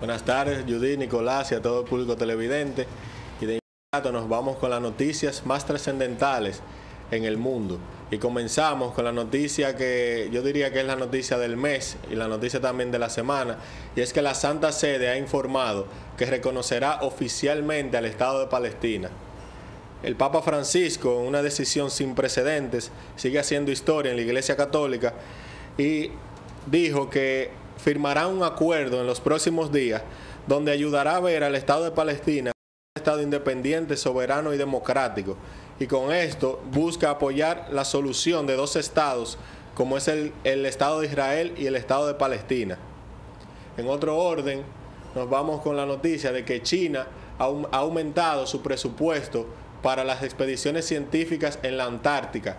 Buenas tardes, Judy, Nicolás y a todo el público televidente. Y de inmediato nos vamos con las noticias más trascendentales en el mundo. Y comenzamos con la noticia que yo diría que es la noticia del mes y la noticia también de la semana. Y es que la Santa Sede ha informado que reconocerá oficialmente al Estado de Palestina. El Papa Francisco, en una decisión sin precedentes, sigue haciendo historia en la Iglesia Católica y dijo que firmará un acuerdo en los próximos días donde ayudará a ver al Estado de Palestina un Estado independiente, soberano y democrático. Y con esto busca apoyar la solución de dos estados, como es el, Estado de Israel y el Estado de Palestina. En otro orden, nos vamos con la noticia de que China ha, ha aumentado su presupuesto para las expediciones científicas en la Antártica.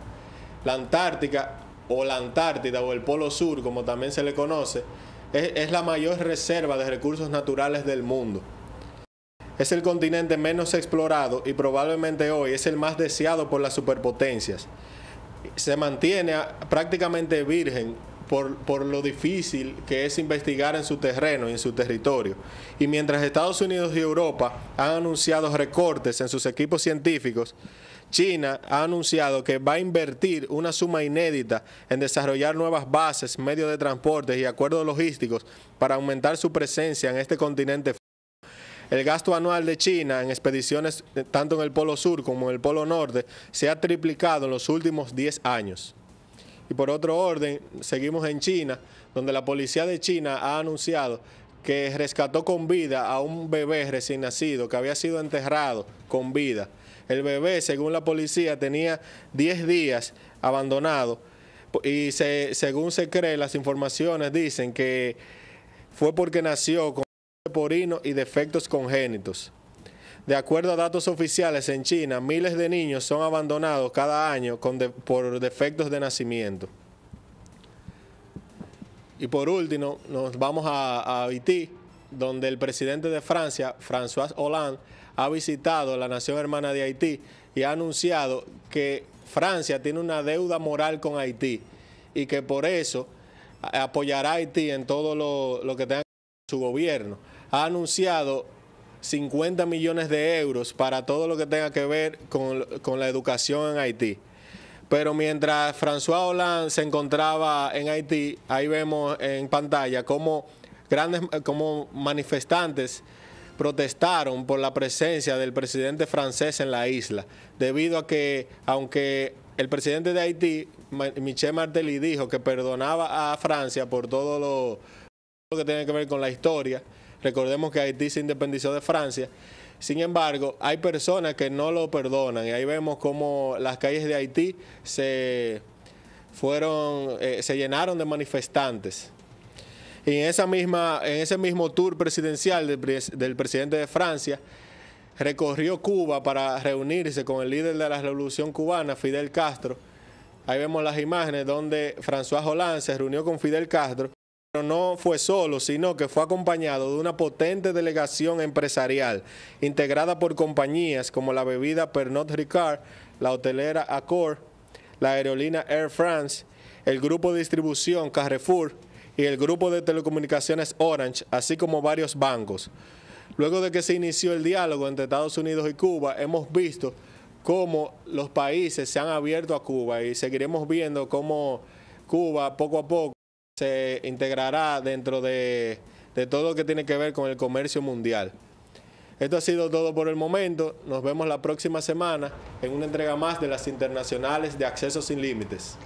La Antártica o la Antártida o el Polo Sur, como también se le conoce, es, la mayor reserva de recursos naturales del mundo. Es el continente menos explorado y probablemente hoy es el más deseado por las superpotencias. Se mantiene prácticamente virgen por, por, lo difícil que es investigar en su terreno y en su territorio. Y mientras Estados Unidos y Europa han anunciado recortes en sus equipos científicos, China ha anunciado que va a invertir una suma inédita en desarrollar nuevas bases, medios de transporte y acuerdos logísticos para aumentar su presencia en este continente. El gasto anual de China en expediciones eh, tanto en el Polo Sur como en el Polo Norte se ha triplicado en los últimos 10 años. Y por otro orden, seguimos en China, donde la policía de China ha anunciado que rescató con vida a un bebé recién nacido que había sido enterrado con vida. El bebé, según la policía, tenía 10 días abandonado y se, según se cree, las informaciones dicen que fue porque nació con porino y defectos congénitos. De acuerdo a datos oficiales en China, miles de niños son abandonados cada año por defectos de nacimiento. Y por último, nos vamos a, Haití, donde el presidente de Francia, François Hollande, ha visitado la nación hermana de Haití y ha anunciado que Francia tiene una deuda moral con Haití y que por eso apoyará a Haití en todo lo, tenga que tenga su gobierno. Ha anunciado 50 millones de euros para todo lo que tenga que ver con la educación en Haití. Pero mientras François Hollande se encontraba en Haití, ahí vemos en pantalla cómo grandes eh, manifestantes protestaron por la presencia del presidente francés en la isla, debido a que, aunque el presidente de Haití, Michel Martelly, dijo que perdonaba a Francia por todo lo, lo que tiene que ver con la historia, recordemos que Haití se independizó de Francia, sin embargo, hay personas que no lo perdonan y ahí vemos cómo las calles de Haití se fueron, eh, se llenaron de manifestantes. Y en, esa misma, en ese mismo tour presidencial del, del presidente de Francia, recorrió Cuba para reunirse con el líder de la revolución cubana, Fidel Castro. Ahí vemos las imágenes donde François Hollande se reunió con Fidel Castro no fue solo, sino que fue acompañado de una potente delegación empresarial integrada por compañías como la bebida Pernod Ricard, la hotelera Accor, la aerolínea Air France, el grupo de distribución Carrefour y el grupo de telecomunicaciones Orange, así como varios bancos. Luego de que se inició el diálogo entre Estados Unidos y Cuba, hemos visto cómo los países se han abierto a Cuba y seguiremos viendo cómo Cuba poco a poco se integrará dentro de, de todo lo que tiene que ver con el comercio mundial. Esto ha sido todo por el momento. Nos vemos la próxima semana en una entrega más de las internacionales de Acceso Sin Límites.